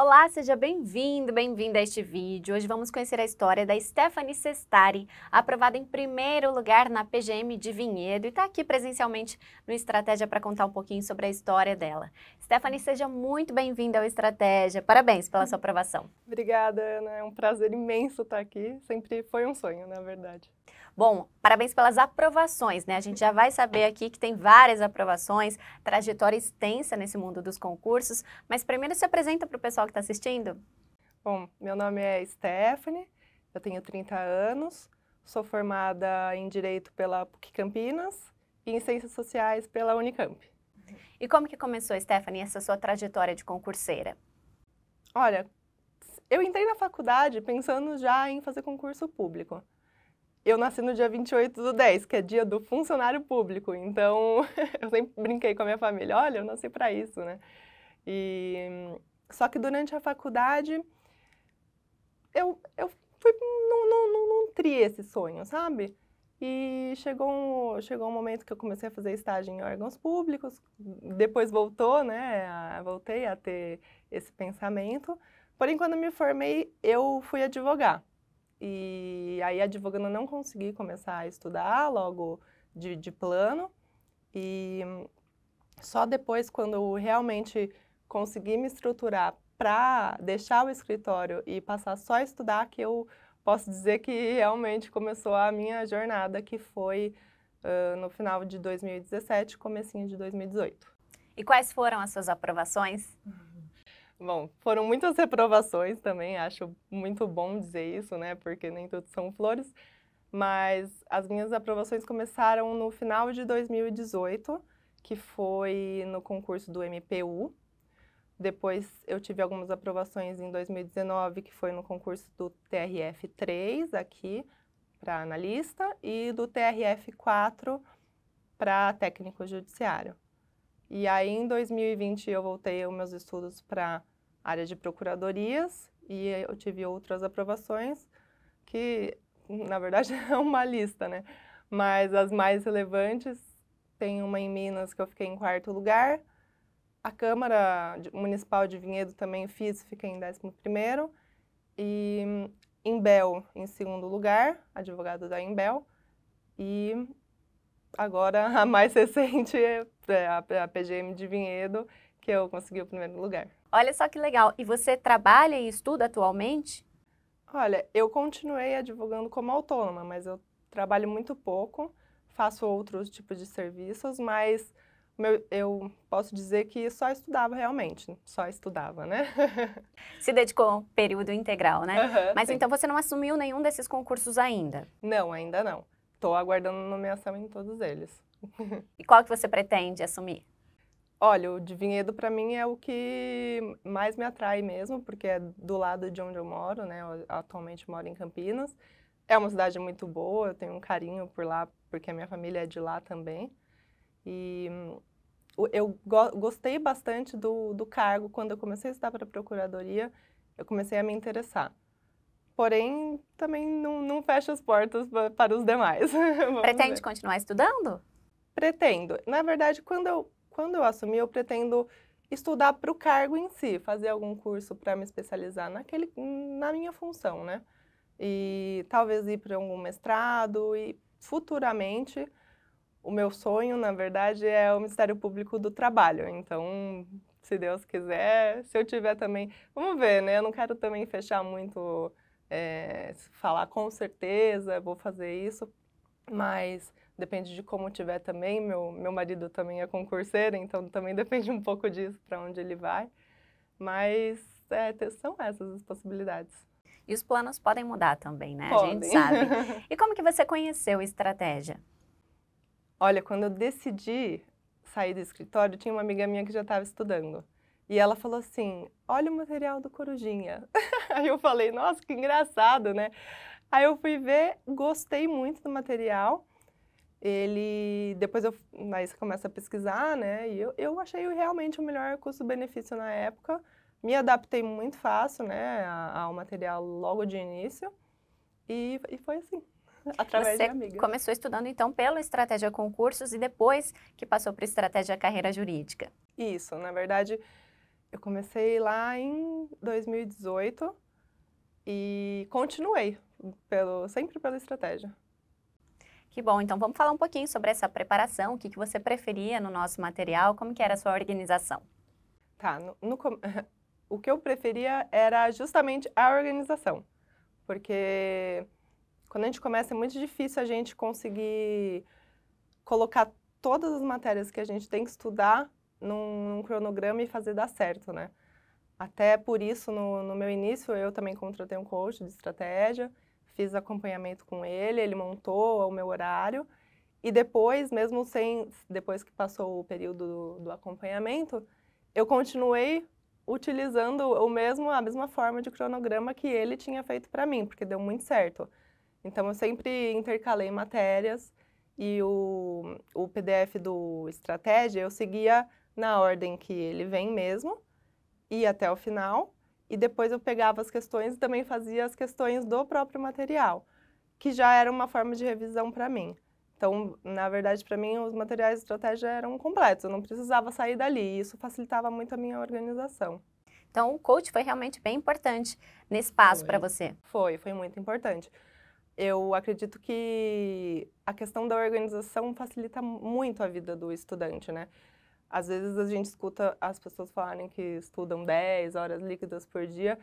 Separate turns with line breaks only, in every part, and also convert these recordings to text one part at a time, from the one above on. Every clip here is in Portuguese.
Olá, seja bem-vindo, bem-vinda a este vídeo. Hoje vamos conhecer a história da Stephanie Sestari, aprovada em primeiro lugar na PGM de Vinhedo e está aqui presencialmente no Estratégia para contar um pouquinho sobre a história dela. Stephanie, seja muito bem-vinda ao Estratégia. Parabéns pela sua aprovação. Obrigada, Ana. É um prazer imenso estar aqui. Sempre foi um sonho, na verdade. Bom, parabéns pelas aprovações, né? A gente já vai saber aqui que tem várias aprovações, trajetória extensa nesse mundo dos concursos, mas primeiro se apresenta para o pessoal que está assistindo. Bom, meu nome é Stephanie, eu tenho 30 anos,
sou formada em Direito pela PUC Campinas e em Ciências Sociais pela Unicamp. E como que começou, Stephanie, essa sua trajetória de concurseira? Olha, eu entrei na faculdade pensando já em fazer concurso público eu nasci no dia 28 do 10, que é dia do funcionário público. Então, eu sempre brinquei com a minha família, olha, eu nasci para isso, né? E só que durante a faculdade eu, eu fui não, não, não, triei esse sonho, sabe? E chegou um, chegou um momento que eu comecei a fazer estágio em órgãos públicos, depois voltou, né? voltei a ter esse pensamento. Porém, quando me formei, eu fui advogar. E aí, advogando, não consegui começar a estudar logo de, de plano. E só depois, quando realmente consegui me estruturar para deixar o escritório e passar só a estudar, que eu posso dizer que realmente começou a minha jornada, que foi uh, no final de 2017,
comecinho de 2018. E quais foram as suas aprovações? Uhum. Bom,
foram muitas reprovações também, acho muito bom dizer isso, né? Porque nem todos são flores. Mas as minhas aprovações começaram no final de 2018, que foi no concurso do MPU. Depois eu tive algumas aprovações em 2019, que foi no concurso do TRF3 aqui para analista e do TRF4 para técnico judiciário. E aí, em 2020, eu voltei aos meus estudos para a área de procuradorias e eu tive outras aprovações, que na verdade é uma lista, né? Mas as mais relevantes, tem uma em Minas que eu fiquei em quarto lugar, a Câmara Municipal de Vinhedo também fiz, fiquei em décimo primeiro, e hum, Embel, em segundo lugar, advogado da Embel. e agora a mais recente é, é a é PGM de Vinhedo, que eu consegui o primeiro lugar.
Olha só que legal. E você trabalha e estuda atualmente? Olha, eu continuei advogando como
autônoma, mas eu trabalho muito pouco, faço outros tipos de serviços, mas
meu, eu posso dizer que só estudava realmente, só estudava, né? Se dedicou ao período integral, né? Uhum, mas sim. então você não assumiu nenhum desses concursos ainda?
Não, ainda não. Estou aguardando nomeação em todos eles. E qual que você pretende assumir? Olha, o de Vinhedo para mim é o que mais me atrai mesmo, porque é do lado de onde eu moro, né? Eu atualmente moro em Campinas. É uma cidade muito boa, eu tenho um carinho por lá, porque a minha família é de lá também. E eu go gostei bastante do, do cargo. Quando eu comecei a estudar para a Procuradoria, eu comecei a me interessar porém também não, não as portas para os demais. Pretende ver. continuar estudando? Pretendo. Na verdade, quando eu, quando eu assumi, eu pretendo estudar para o cargo em si, fazer algum curso para me especializar naquele, na minha função, né? E talvez ir para algum mestrado e futuramente o meu sonho, na verdade, é o Ministério Público do Trabalho. Então, se Deus quiser, se eu tiver também, vamos ver, né? Eu não quero também fechar muito é, falar com certeza, vou fazer isso, mas depende de como tiver também. Meu, meu marido também é concurseiro, então também depende um pouco disso, para onde ele vai. Mas
é, são essas as possibilidades. E os planos podem mudar também, né? Podem. A gente sabe. E como
que você conheceu a estratégia? Olha, quando eu decidi sair do escritório, tinha uma amiga minha que já estava estudando. E ela falou assim: olha o material do Corujinha. Aí eu falei, nossa, que engraçado, né? Aí eu fui ver, gostei muito do material. Ele, depois eu, aí você começa a pesquisar, né? E eu, eu achei realmente o melhor custo-benefício na época. Me adaptei muito
fácil, né, ao material logo de início. E, e foi assim. Através Você de amiga. começou estudando então pela estratégia concursos e depois que passou para estratégia carreira jurídica.
Isso, na verdade, eu comecei lá em
2018 e continuei pelo, sempre pela estratégia. Que bom, então vamos falar um pouquinho sobre essa preparação, o que, que você preferia no nosso material, como que era a sua organização? Tá, no, no o que eu preferia
era justamente a organização, porque quando a gente começa é muito difícil a gente conseguir colocar todas as matérias que a gente tem que estudar num, num cronograma e fazer dar certo, né? Até por isso, no, no, meu início, eu também contratei um coach de estratégia, fiz acompanhamento com ele, ele montou o meu horário. E depois, mesmo sem, depois que passou o período do, do acompanhamento, eu continuei utilizando o mesmo, a mesma forma de cronograma que ele tinha feito para mim, porque deu muito certo. Então, eu sempre intercalei matérias e o, o PDF do Estratégia eu seguia na ordem que ele vem mesmo, ia até o final, e depois eu pegava as questões e também fazia as questões do próprio material, que já era uma forma de revisão para mim. Então, na verdade, para mim, os materiais de estratégia eram completos, eu não precisava sair dali, e isso facilitava muito a minha organização. Então, o coach foi
realmente bem importante nesse passo para você.
Foi, foi muito importante. Eu acredito que a questão da organização facilita muito a vida do estudante, né? Às vezes a gente escuta as pessoas falarem que estudam 10 horas líquidas por dia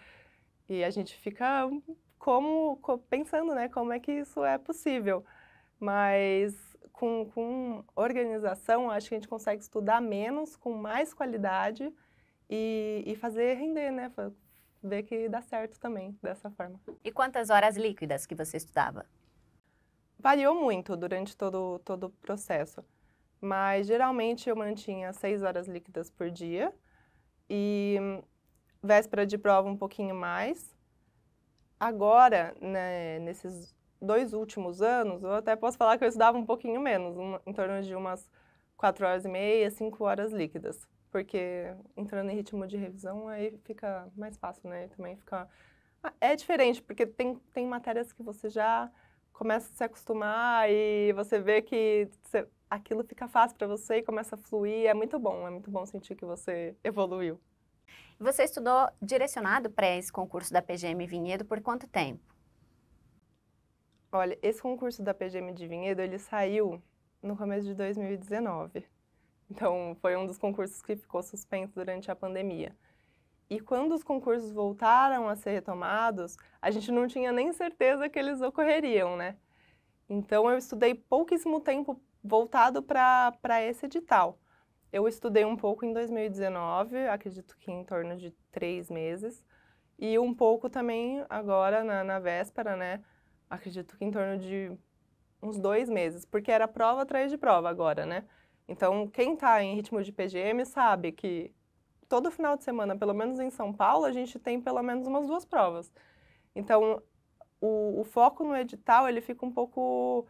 e a gente fica como pensando, né, como é que isso é possível. Mas com, com organização, acho que a gente consegue estudar menos, com mais qualidade e, e fazer render, né? Ver que dá certo também dessa forma.
E quantas horas líquidas que você estudava?
Variou muito durante todo, todo o processo. Mas geralmente eu mantinha seis horas líquidas por dia e véspera de prova um pouquinho mais. Agora, né, nesses dois últimos anos, eu até posso falar que eu estudava um pouquinho menos, um, em torno de umas quatro horas e meia, cinco horas líquidas, porque entrando em ritmo de revisão aí fica mais fácil, né? também fica ah, é diferente, porque tem, tem matérias que você já começa a se acostumar e você vê que aquilo fica fácil para você e começa a
fluir. É muito bom, é muito bom sentir que você evoluiu. Você estudou direcionado para esse concurso da PGM Vinhedo por quanto tempo? Olha,
esse concurso da PGM de Vinhedo, ele saiu no começo de 2019. Então, foi um dos concursos que ficou suspenso durante a pandemia. E quando os concursos voltaram a ser retomados, a gente não tinha nem certeza que eles ocorreriam, né? Então, eu estudei pouquíssimo tempo voltado para esse edital. Eu estudei um pouco em 2019, acredito que em torno de três meses, e um pouco também agora na, na véspera, né? Acredito que em torno de uns dois meses, porque era prova atrás de prova agora, né? Então, quem está em ritmo de PGM sabe que todo final de semana, pelo menos em São Paulo, a gente tem pelo menos umas duas provas. Então, o, o foco no edital, ele fica um pouco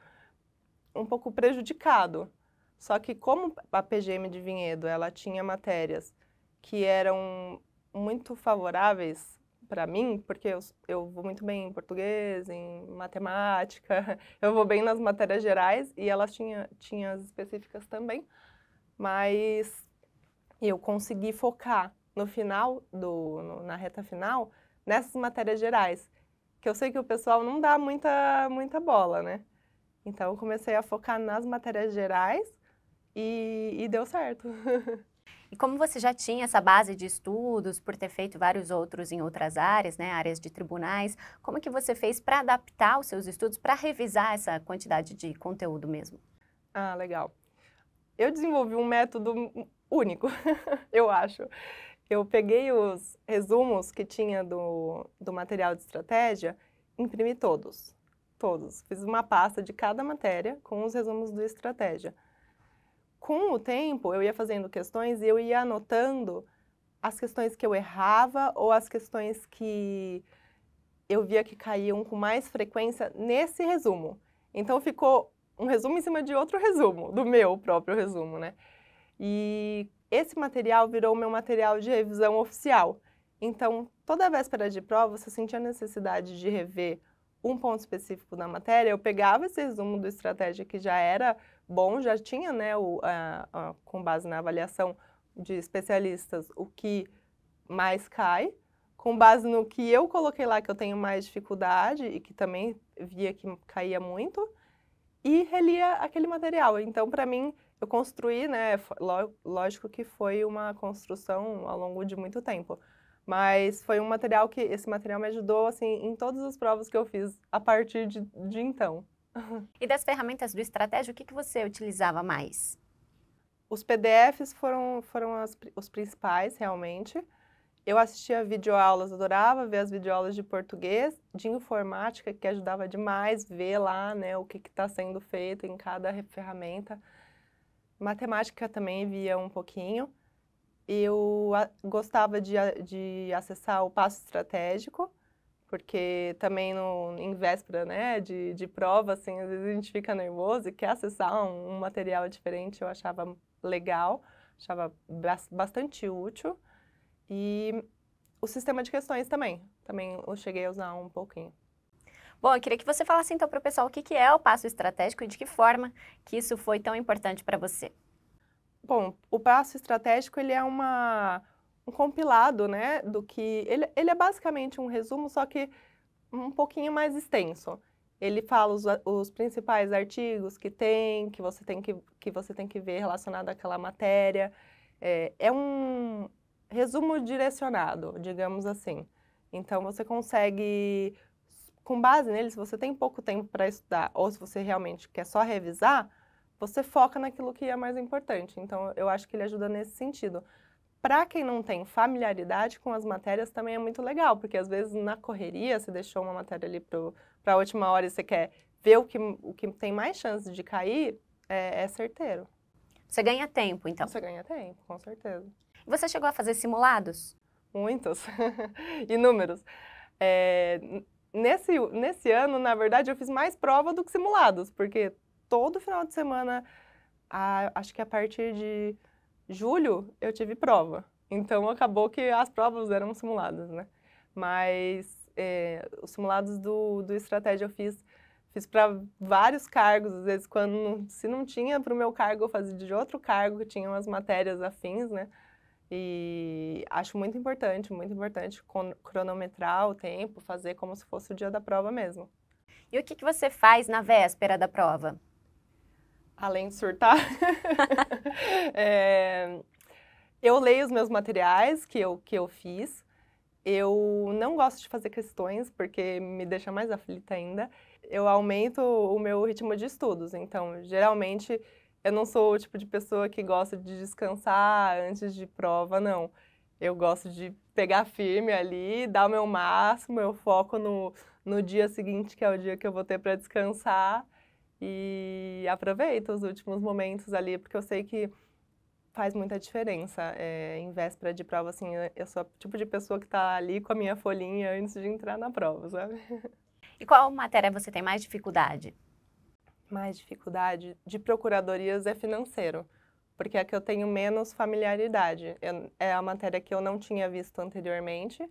um pouco prejudicado. Só que como a PGM de Vinhedo, ela tinha matérias que eram muito favoráveis para mim, porque eu, eu vou muito bem em português, em matemática, eu vou bem nas matérias gerais e elas tinha, tinha as específicas também, mas eu consegui focar no final, do, no, na reta final, nessas matérias gerais, que eu sei que o pessoal não dá muita, muita bola, né? Então, eu comecei a focar nas matérias gerais e, e deu certo.
E como você já tinha essa base de estudos por ter feito vários outros em outras áreas, né, áreas de tribunais, como que você fez para adaptar os seus estudos para revisar essa quantidade de conteúdo mesmo? Ah, legal. Eu desenvolvi um
método único, eu acho. Eu peguei os resumos que tinha do, do material de estratégia, imprimi todos todos. Fiz uma pasta de cada matéria com os resumos do estratégia. Com o tempo, eu ia fazendo questões e eu ia anotando as questões que eu errava ou as questões que eu via que caíam com mais frequência nesse resumo. Então ficou um resumo em cima de outro resumo, do meu próprio resumo, né? E esse material virou o meu material de revisão oficial. Então, toda véspera de prova, você sentia sentia necessidade de rever um ponto específico da matéria, eu pegava esse resumo do estratégia que já era bom, já tinha, né, o, a, a, com base na avaliação de especialistas, o que mais cai, com base no que eu coloquei lá que eu tenho mais dificuldade e que também via que caía muito, e relia aquele material. Então, para mim, eu construí, né, lógico que foi uma construção ao longo de muito tempo, mas foi um material que esse material me ajudou assim em todas as provas que eu fiz a partir de, de então. E das ferramentas do estratégia, o que, que você utilizava mais? Os PDFs foram, foram as, os principais, realmente. Eu assistia videoaulas, adorava ver as videoaulas de português, de informática, que ajudava demais ver lá né, o que está sendo feito em cada ferramenta. Matemática também via um pouquinho eu a, gostava de, de acessar o passo estratégico, porque também no, em véspera né, de, de prova, assim, às vezes a gente fica nervoso e quer acessar um, um material diferente, eu achava legal, achava bastante útil. E o sistema de questões
também, também eu cheguei a usar um pouquinho. Bom, eu queria que você falasse então para o pessoal o que, que é o passo estratégico e de que forma que isso foi tão importante para você. Bom,
o passo estratégico ele é uma, um compilado, né, do que ele, ele é basicamente um resumo, só que um pouquinho mais extenso. Ele fala os, os principais artigos que tem, que você tem que, que você tem que ver relacionado àquela matéria. É, é um resumo direcionado, digamos assim. Então você consegue, com base nele, se você tem pouco tempo para estudar ou se você realmente quer só revisar, você foca naquilo que é mais importante. Então, eu acho que ele ajuda nesse sentido. Para quem não tem familiaridade com as matérias, também é muito legal, porque às vezes na correria você deixou uma matéria ali para a última hora e você quer ver o que, o que tem mais chance de cair, é, é certeiro. Você ganha tempo, então? Você ganha tempo, com certeza. Você chegou a fazer simulados? Muitos, inúmeros. É, nesse, nesse ano, na verdade, eu fiz mais prova do que simulados, porque todo final de semana, a, acho que a partir de julho, eu tive prova. Então acabou que as provas eram simuladas, né? Mas é, os simulados do, do estratégia eu fiz fiz para vários cargos, às vezes quando se não tinha para o meu cargo, eu fazia de outro cargo que tinha umas matérias afins, né? E acho muito importante, muito importante cronometrar o tempo, fazer como se fosse o dia da prova mesmo. E o que, que você faz na
véspera da prova?
além de surtar, é, eu leio os meus materiais que eu, que eu fiz. Eu não gosto de fazer questões, porque me deixa mais aflita ainda. Eu aumento o meu ritmo de estudos. Então, geralmente, eu não sou o tipo de pessoa que gosta de descansar antes de prova, não. Eu gosto de pegar firme ali, dar o meu máximo, eu foco no, no dia seguinte, que é o dia que eu vou ter para descansar e aproveito os últimos momentos ali, porque eu sei que faz muita diferença. É, em véspera de prova, assim, eu sou o tipo de pessoa que está ali com a minha folhinha antes de entrar na prova, sabe? E qual matéria você tem mais dificuldade? Mais dificuldade de procuradorias é financeiro, porque é que eu tenho menos familiaridade. Eu, é, é a matéria que eu não tinha visto anteriormente.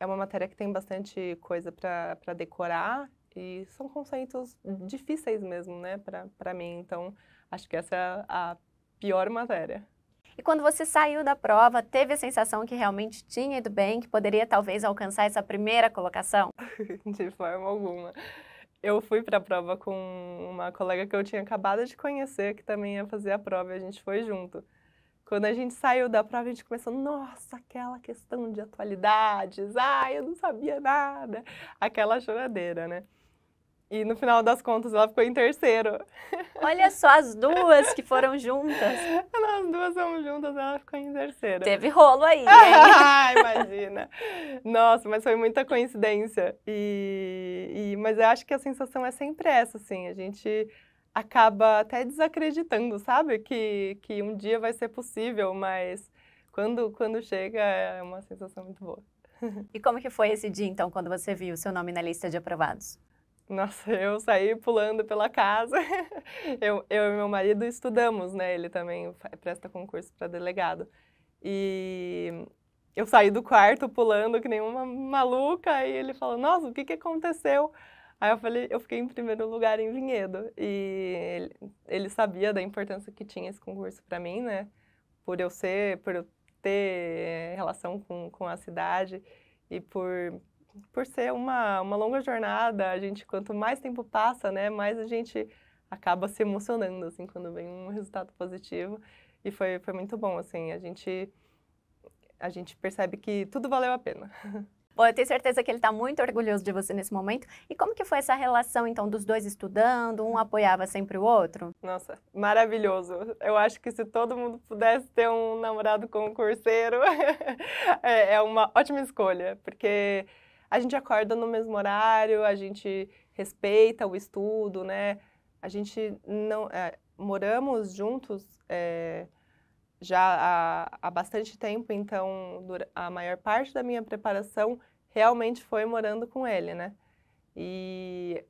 É uma matéria que tem bastante coisa para decorar, e são conceitos difíceis mesmo, né, para mim. Então, acho que essa é a pior matéria.
E quando você saiu da prova, teve a sensação que realmente tinha ido bem, que poderia talvez alcançar essa primeira colocação?
de forma alguma. Eu fui para a prova com uma colega que eu tinha acabado de conhecer, que também ia fazer a prova, e a gente foi junto. Quando a gente saiu da prova, a gente começou, nossa, aquela questão de atualidades, ai, eu não sabia nada, aquela choradeira, né? E no final das contas ela ficou em terceiro. Olha só as duas que foram juntas. Não, as duas foram juntas, ela ficou em terceiro. Teve rolo aí, hein? Né? ah, imagina. Nossa, mas foi muita coincidência. E, e, mas eu acho que a sensação é sempre essa, assim. A gente acaba até desacreditando, sabe? Que, que um dia vai ser possível, mas quando, quando chega é uma sensação muito boa. E como que foi esse dia, então, quando você viu o seu nome na lista de aprovados? Nossa, eu saí pulando pela casa. eu, eu e meu marido estudamos, né? Ele também presta concurso para delegado. E eu saí do quarto pulando que nem uma maluca. E ele falou: Nossa, o que, que aconteceu? Aí eu falei, eu fiquei em primeiro lugar em Vinhedo. E ele, ele sabia da importância que tinha esse concurso para mim, né? Por eu ser, por eu ter eh, relação com, com a cidade e por por ser uma, uma longa jornada, a gente, quanto mais tempo passa, né, mais a gente acaba se emocionando, assim, quando vem um resultado positivo. E foi, foi muito bom, assim, a gente, a gente percebe que tudo valeu a pena.
Bom, eu tenho certeza que ele está muito orgulhoso de você nesse momento. E como que foi essa relação, então, dos dois estudando? Um apoiava sempre o outro? Nossa,
maravilhoso. Eu acho que se todo mundo pudesse ter um namorado concurseiro, é, é uma ótima escolha, porque a gente acorda no mesmo horário, a gente respeita o estudo, né? A gente não é, moramos juntos é, já há, há, bastante tempo, então a maior parte da minha preparação realmente foi morando com ele, né? E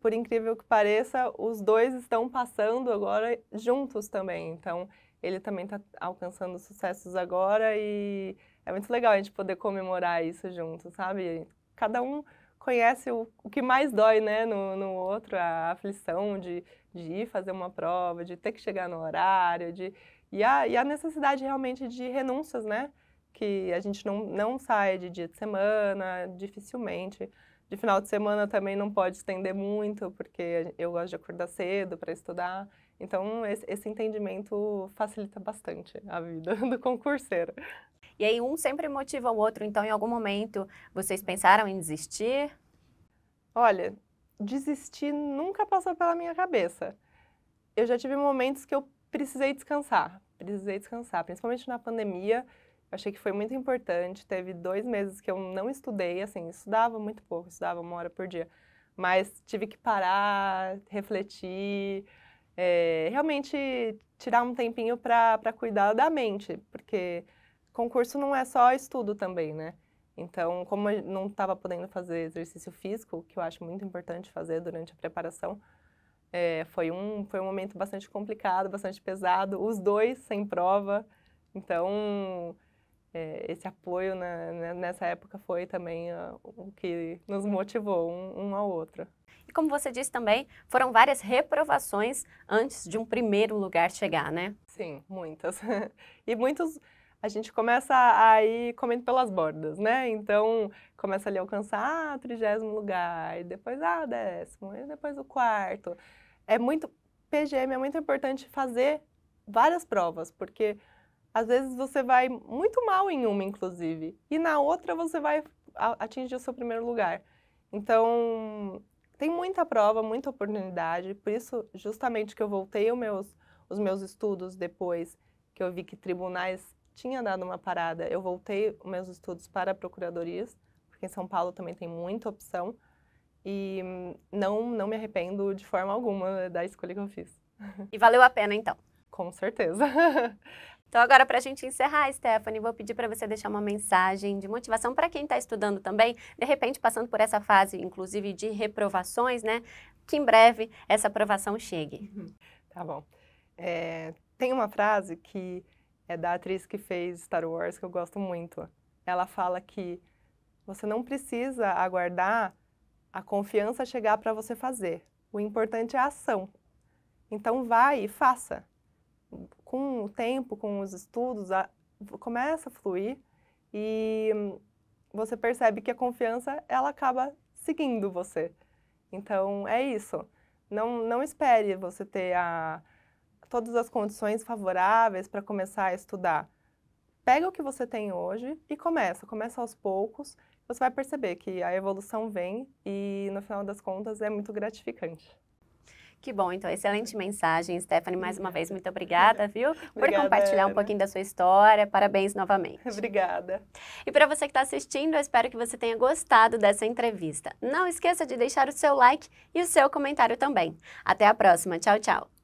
por incrível que pareça, os dois estão passando agora juntos também. Então ele também está alcançando sucessos agora e é muito legal a gente poder comemorar isso junto, sabe? Cada um conhece o, o que mais dói, né, no, no outro, a aflição de, de ir fazer uma prova, de ter que chegar no horário, de, e, a, e a necessidade realmente de renúncias, né? Que a gente não, não sai de dia de semana, dificilmente. De final de semana também não pode estender muito, porque eu gosto de acordar cedo para estudar. Então, esse, esse, entendimento facilita
bastante a vida do concurseiro. E aí um sempre motiva o outro. Então, em algum momento, vocês pensaram em desistir? Olha, desistir nunca
passou pela minha cabeça. Eu já tive momentos que eu precisei descansar, precisei descansar, principalmente na pandemia. Achei que foi muito importante. Teve dois meses que eu não estudei, assim, estudava muito pouco, estudava uma hora por dia, mas tive que parar, refletir, é, realmente tirar um tempinho para cuidar da mente, porque concurso não é só estudo também, né? Então, como eu não estava podendo fazer exercício físico, que eu acho muito importante fazer durante a preparação, é, foi, um, foi um momento bastante complicado, bastante pesado, os dois sem prova. Então, é, esse apoio na, nessa época foi
também uh, o que nos motivou um, um ao outro. E como você disse também, foram várias reprovações antes de um primeiro lugar chegar, né? Sim, muitas. e muitos a gente começa a ir comendo pelas bordas, né? Então,
começa ali a alcançar ah, o trigésimo lugar, e depois, ah, o décimo, e depois o quarto. É muito, PGM é muito importante fazer várias provas, porque às vezes você vai muito mal em uma, inclusive, e na outra você vai atingir o seu primeiro lugar. Então, tem muita prova, muita oportunidade, por isso justamente que eu voltei meus, os meus estudos depois que eu vi que tribunais tinha dado uma parada. Eu voltei meus estudos para procuradorias, porque em São Paulo também tem muita opção. E não, não me arrependo
de forma alguma da escolha que eu fiz. E valeu a pena, então? Com certeza. Então, agora, para a gente encerrar, Stephanie, vou pedir para você deixar uma mensagem de motivação para quem está estudando também, de repente passando por essa fase, inclusive, de reprovações, né? Que em breve essa aprovação chegue. Tá bom. É, tem uma frase que
é da atriz que fez Star Wars, que eu gosto muito. Ela fala que você não precisa aguardar a confiança chegar para você fazer. O importante é a ação. Então vai e faça. Com o tempo, com os estudos, a, começa a fluir e você percebe que a confiança ela acaba seguindo você. Então é isso. Não, não espere você ter a todas as condições favoráveis para começar a estudar. Pega o que você tem hoje e começa, começa aos poucos. Você vai perceber que a evolução vem e no final das contas é muito gratificante.
Que bom, então, excelente mensagem, Stephanie. Mais uma vez, muito obrigada, viu? Obrigada, por compartilhar Ana. um pouquinho da sua história. Parabéns novamente. Obrigada. E para você que está assistindo, eu espero que você tenha gostado dessa entrevista. Não esqueça de deixar o seu like e o seu comentário também. Até a próxima. Tchau, tchau.